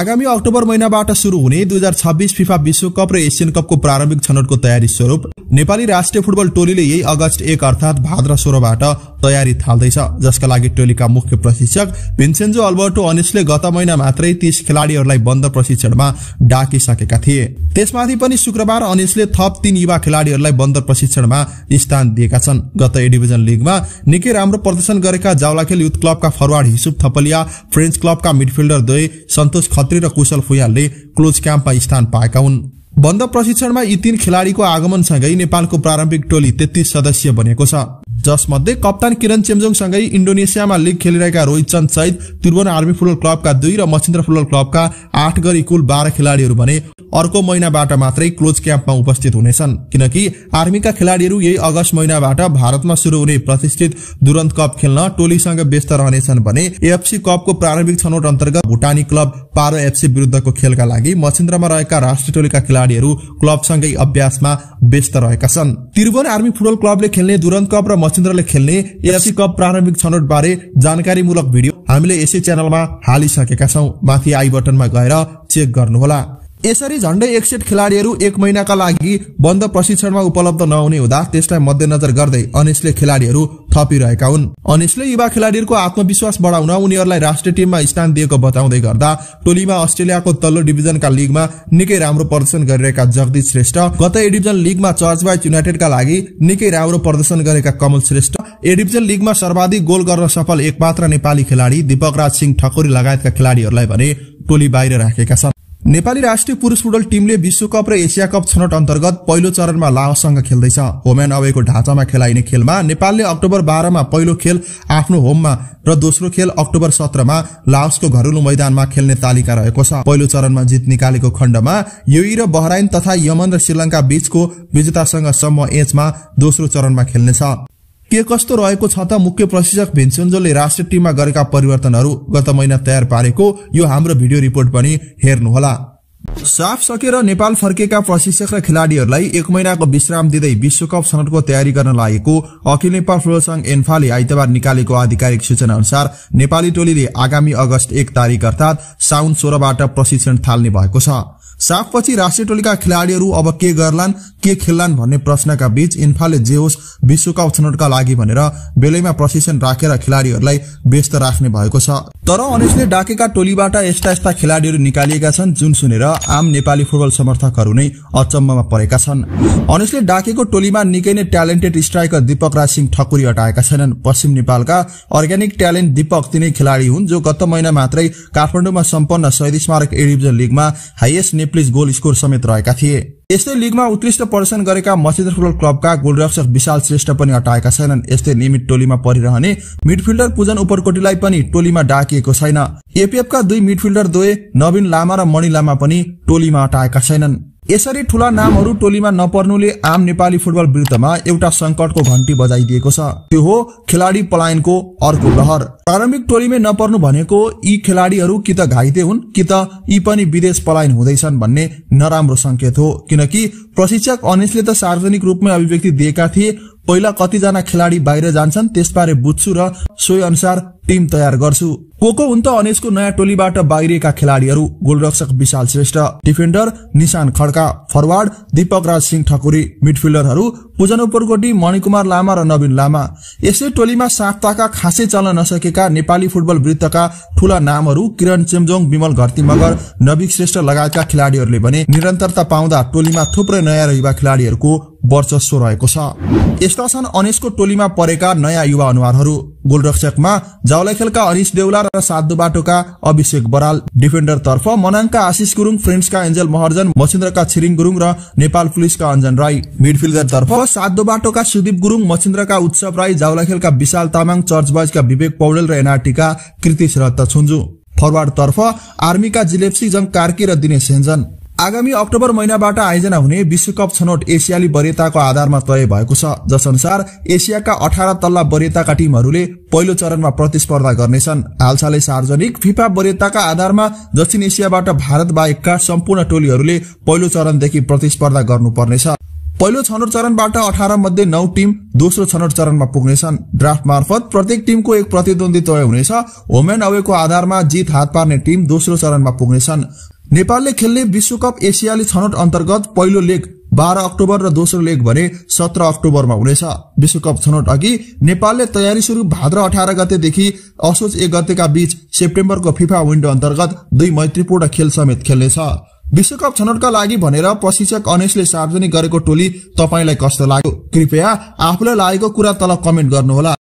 आगामी अक्टोबर महिनाबाट सुरु हुने दुई हजार छब्बिस फिफा विश्वकप र एसियन कपको प्रारम्भिक छनौटको तयारी स्वरूप नेपाली राष्ट्रिय फुटबल टोलीले यही अगस्त एक अर्थात् भाद्र सोह्रबाट तयारी थाल्दैछ जसका लागि टोलीका मुख्य प्रशिक्षक भिन्सेन्जो अल्बर्टो अनिसले गत महिना मात्रै तीस खेलाडीहरूलाई बन्द प्रशिक्षणमा डाकिसकेका थिए त्यसमाथि पनि शुक्रबार अनिसले थप तीन युवा खेलाडीहरूलाई बन्द प्रशिक्षणमा स्थान दिएका छन् गत ए डिभिजन लिगमा निकै राम्रो प्रदर्शन गरेका जावलाखेल युथ क्लबका फरवार्ड हिसुप थपलिया फ्रेन्च क्लबका मिडफिल्डर दुवै सन्तोष खत्री र कुशल फुयालले क्लोज क्याम्पमा स्थान पाएका हुन् बन्द प्रशिक्षणमा यी तीन खेलाडीको आगमनसँगै नेपालको प्रारम्भिक टोली तेत्तिस सदस्यीय बनेको छ जसमध्ये कप्तान किरण चेम्जोङसँगै इन्डोनेसियामा लिग खेलिरहेका रोहित चन्द सहित त्रिभुवन आर्मी फुटबल क्लबका दुई र मचिन्द्र फुटबल क्लबका आठ गरी कुल बाह्र खेलाडीहरू भने अर्को महिनाबाट मात्रै क्लोज क्याम्पमा उपस्थित हुनेछन् किनकि आर्मीका खेलाडीहरू यही अगस्त महिनाबाट भारतमा सुरु हुने प्रतिष्ठित दुरन्त कप खेल्न टोलीसँग व्यस्त रहनेछन् भने एफसी कपको प्रारम्भिक छनौट अन्तर्गत भुटानी क्लब पारो एफसी विरुद्धको खेलका लागि मचिन्द्रमा रहेका राष्ट्रिय टोलीका खेलाडीहरू क्लबसँगै अभ्यासमा व्यस्त रहेका छन् त्रिभुवन आर्मी फुटबल क्लबले खेल्ने दुरन्त कप र मचिन्द्रले खेल्ने एफसी कप प्रारम्भिक छनौट बारे जानकारीमूलक भिडियो हामीले यसै च्यानलमा हालिसकेका छौँ माथि आई बटनमा गएर चेक गर्नुहोला यसरी झन्डै एक सेट खेलाडीहरू एक महिनाका लागि बन्द प्रशिक्षणमा उपलब्ध नहुने हुँदा त्यसलाई मध्यनजर गर्दै अनिसले खेलाडीहरू थपिरहेका हुन् अनिसले युवा खेलाडीहरूको आत्मविश्वास बढाउन उनीहरूलाई राष्ट्रिय टिममा स्थान दिएको बताउँदै गर्दा टोलीमा अस्ट्रेलियाको तल्लो डिभिजनका लिगमा निकै राम्रो प्रदर्शन गरिरहेका जगदीश श्रेष्ठ गत ए डिभिजन लिगमा चर्चवाइज युनाइटेडका लागि निकै राम्रो प्रदर्शन गरेका कमल श्रेष्ठ ए डिभिजन लिगमा सर्वाधिक गोल गर्न सफल एकमात्र नेपाली खेलाडी दीपकराज सिंह ठकुरी लगायतका खेलाडीहरूलाई भने टोली बाहिर राखेका छन् नेपाली राष्ट्रिय पुरुष फुटबल टिमले विश्वकप र एसिया कप छनौट अन्तर्गत पहिलो चरणमा लाओसँग खेल्दैछ होम अवेको ढाँचामा खेलाइने खेलमा नेपालले अक्टोबर बाह्रमा पहिलो खेल आफ्नो होममा र दोस्रो खेल अक्टोबर सत्रमा लाओसको घरेलु मैदानमा खेल्ने तालिका रहेको छ पहिलो चरणमा जित निकालेको खण्डमा युई र बहराइन तथा यमन र श्रीलङ्का बीचको विजेतासँग समूह एचमा दोस्रो चरणमा खेल्नेछ के कस्तो रहेको छ त मुख्य प्रशिक्षक भिन्सेन्जोले राष्ट्रिय टिममा गरेका परिवर्तनहरू गत महिना तयार पारेको यो हाम्रो भिडियो रिपोर्ट पनि हेर्नुहोला साफ सकेर नेपाल फर्केका प्रशिक्षक र खेलाड़ीहरूलाई एक महिनाको विश्राम दिँदै विश्वकप सनटको तयारी गर्न लागेको अखिल नेपाल फुटबल संघ एन्फाले आइतबार निकालेको आधिकारिक सूचना अनुसार नेपाली टोलीले आगामी अगस्त एक तारिक अर्थात साउन सोह्रबाट प्रशिक्षण थाल्ने भएको छ साफपछि राष्ट्रिय टोलीका खेलाड़ीहरू अब के गर्लान् के खेल्लान् भन्ने प्रश्नका बीच इन्फाले जे होस् विश्वकप छनौटका लागि भनेर बेलैमा प्रशिक्षण राखेर रा खेलाड़ीहरूलाई व्यस्त राख्ने भएको छ तर अनिसले डाकेका टोलीबाट यस्ता यस्ता खेलाड़ीहरू निकालिएका छन् जुन सुनेर आम नेपाली फुटबल समर्थकहरू नै अचम्ममा परेका छन् अनिसले डाकेको टोलीमा निकै नै ट्यालेन्टेड स्ट्राइकर दीपक राज सिंह ठकुरी हटाएका छैनन् पश्चिम नेपालका अर्ग्यानिक ट्यालेन्ट दीपक तिनै खेलाड़ी हुन् जो गत महिना मात्रै काठमाडौँमा सम्पन्न शहीद स्मारक एडिभिजन लिगमा हाइएस्ट नेप्लिज गोल स्कोर समेत रहेका थिए यस्तै लिगमा उत्कृष्ट प्रदर्शन गरेका मसिन्द्र फुटबल क्लबका गोलरक्षक विशाल श्रेष्ठ पनि हटाएका छैनन् यस्तै नियमित टोलीमा परिरहने मिडफिल्डर पूजन उपरकोटीलाई पनि टोलीमा डाकिएको छैन एपिएफका दुई मिडफिल्डर द्वय नवीन लामा र मणि लामा पनि टोलीमा हटाएका छैनन् यसरी ठूला नामहरू टोलीमा नपर्नुले आम नेपाली फुटबल विरुद्धमा एउटा संकटको घन्टी बजाइदिएको छ त्यो हो खेलाडी पलायनको अर्को लहर प्रारम्भिक टोलीमै नपर्नु भनेको यी खेलाडीहरू कि त घाइते हुन् कि त यी पनि विदेश पलायन हुँदैछन् भन्ने नराम्रो संकेत हो किनकि प्रशिक्षक अनिसले त सार्वजनिक रूपमै अभिव्यक्ति दिएका थिए पहिला कतिजना खेलाडी बाहिर जान्छन् त्यसबारे बुझ्छु र सोही अनुसार टिम तयार गर्छु कोको हुन् त अनेसको नयाँ टोलीबाट बाहिरिएका खेलाडीहरू गोलरक्षक विशाल श्रेष्ठ डिफेन्डर निशान खड्का फरवार्ड दीपक राज सिंह ठकुरी मिडफिल्डरहरू पूजन उपरकोटी मणिकुमार लामा र नवीन लामा यसै टोलीमा साप्ताका खासै चल्न नसकेका नेपाली फुटबल वृत्तका ठूला नामहरू किरण चेम्जोङ विमल घरती मगर नवीक श्रेष्ठ लगायतका खेलाडीहरूले भने निरन्तरता पाउँदा टोलीमा थुप्रै नयाँ र युवा खेलाडीहरूको वर्चस्व रहेको छ यस्ता छन् अनिसको टोलीमा परेका नयाँ युवा अनुहारहरू गोलरक्षकमा जावलाखेलका अनिस देउला र साधु बाटोका अभिषेक बराल डिफेन्डर तर्फ मनाङका आशिष गुरुङ फ्रेन्ड्सका एन्जेल महर्जन मसिन्द्रका छिरिङ गुरुङ र नेपाल पुलिसका अञ्जन राई मिडफिल्डर तर्फ साधु बाटोका सुदीप गुरुङ मसिन्द्रका उत्सव राई खेलका विशाल तामाङ चर्च बोयजका विवेक पौडेल र एनआरटीका कृति रत्त छुन्जु तर्फ आर्मीका जिलेप्सी जङ कार्की र दिनेश सेन्जन आगामी अक्टोबर महिनाबाट आयोजना हुने विश्वकप छनौट एसियाली वरियताको आधारमा तय भएको छ जस अनुसार एसियाका अठार तल्ला वरियताका टिमहरूले पहिलो चरणमा प्रतिस्पर्धा गर्नेछन् हालसालै सार्वजनिक फिफा वरियताका आधारमा दक्षिण एसियाबाट भारत बाहेकका सम्पूर्ण टोलीहरूले पहिलो चरणदेखि प्रतिस्पर्धा गर्नुपर्नेछ पहिलो छनौट चरणबाट अठार मध्ये नौ टिम दोस्रो छनौट चरणमा पुग्नेछन् ड्राफ्ट मार्फत प्रत्येक टिमको एक प्रतिद्वन्दी तय हुनेछ होम एन्ड अवेको आधारमा जित हात पार्ने टिम दोस्रो चरणमा पुग्नेछन् नेपालले खेल्ने विश्वकप एसियाली छनौट अन्तर्गत पहिलो लेग बाह्र अक्टोबर र दोस्रो लेग भने सत्र अक्टोबरमा हुनेछ विश्वकप छनौट अघि नेपालले तयारी सुरु भाद्र अठार गतेदेखि असोज एक गतेका बीच सेप्टेम्बरको फिफा विन्डो अन्तर्गत दुई मैत्रीपूर्ण खेल समेत खेल्नेछ विश्वकप छनौटका लागि भनेर प्रशिक्षक अनेशले सार्वजनिक गरेको टोली तपाईँलाई कस्तो लाग्यो कृपया आफूलाई लागेको कुरा तल कमेन्ट गर्नुहोला